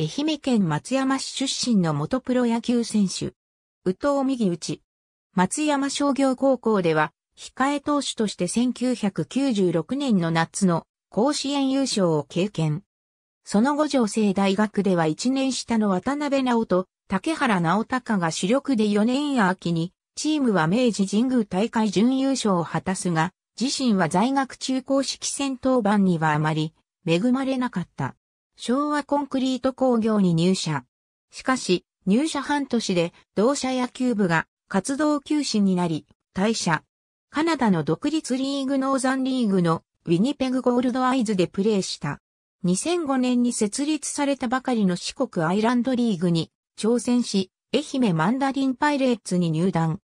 愛媛県松山市出身の元プロ野球選手。宇藤右内。松山商業高校では、控え投手として1996年の夏の甲子園優勝を経験。その後女性大学では1年下の渡辺直人、竹原直隆が主力で4年秋に、チームは明治神宮大会準優勝を果たすが、自身は在学中公式戦闘番にはあまり恵まれなかった。昭和コンクリート工業に入社。しかし、入社半年で同社野球部が活動休止になり、退社。カナダの独立リーグノーザンリーグのウィニペグゴールドアイズでプレーした。2005年に設立されたばかりの四国アイランドリーグに挑戦し、愛媛マンダリンパイレーツに入団。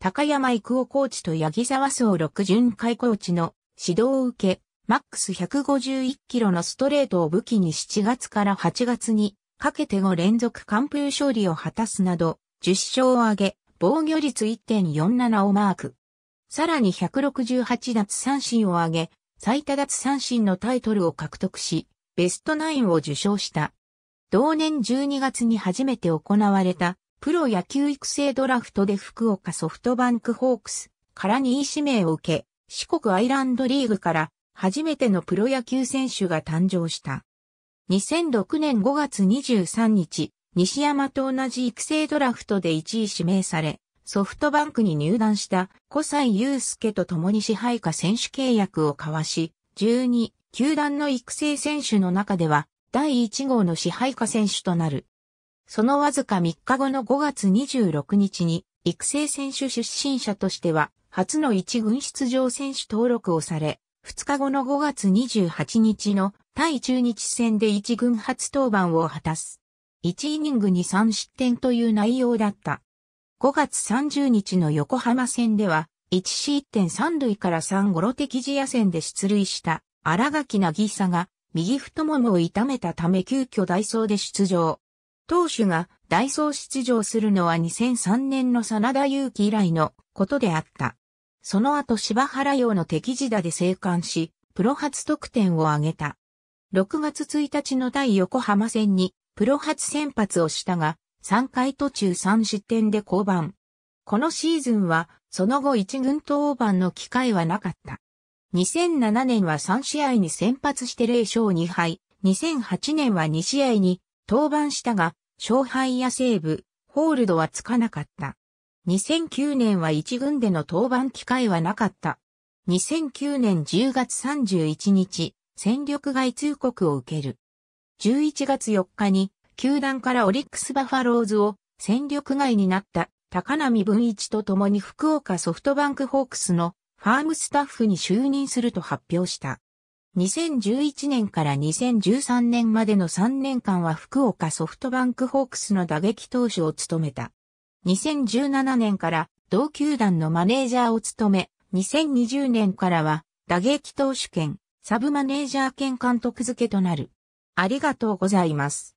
高山育夫コーチと八木沢総六巡回コーチの指導を受け、マックス151キロのストレートを武器に7月から8月にかけて5連続完封勝利を果たすなど、10勝を挙げ、防御率1.47をマーク。さらに168奪三振を挙げ、最多奪三振のタイトルを獲得し、ベストナインを受賞した。同年12月に初めて行われたプロ野球育成ドラフトで福岡ソフトバンクホークスから2位指名を受け、四国アイランドリーグから初めてのプロ野球選手が誕生した。2006年5月23日、西山と同じ育成ドラフトで1位指名され、ソフトバンクに入団した小西祐介と共に支配下選手契約を交わし、12、球団の育成選手の中では第1号の支配下選手となる。そのわずか3日後の5月26日に育成選手出身者としては初の1軍出場選手登録をされ、2日後の5月28日の対中日戦で1軍初登板を果たす。1イニングに3失点という内容だった。5月30日の横浜戦では、1失点3塁から3ゴロ的自野戦で出塁した荒垣なぎさが右太ももを痛めたため急遽ダイソーで出場。投手がダイソー出場するのは2003年の真田祐希以来のことであった。その後柴原洋の敵地打で生還し、プロ初得点を挙げた。6月1日の対横浜戦に、プロ初先発をしたが、3回途中3失点で降板。このシーズンは、その後1軍登板の機会はなかった。2007年は3試合に先発して0勝2敗、2008年は2試合に登板したが、勝敗やセーブ、ホールドはつかなかった。2009年は1軍での登板機会はなかった。2009年10月31日、戦力外通告を受ける。11月4日に、球団からオリックスバファローズを戦力外になった高波文一と共に福岡ソフトバンクホークスのファームスタッフに就任すると発表した。2011年から2013年までの3年間は福岡ソフトバンクホークスの打撃投手を務めた。2017年から同球団のマネージャーを務め、2020年からは打撃投手兼、サブマネージャー兼監督付けとなる。ありがとうございます。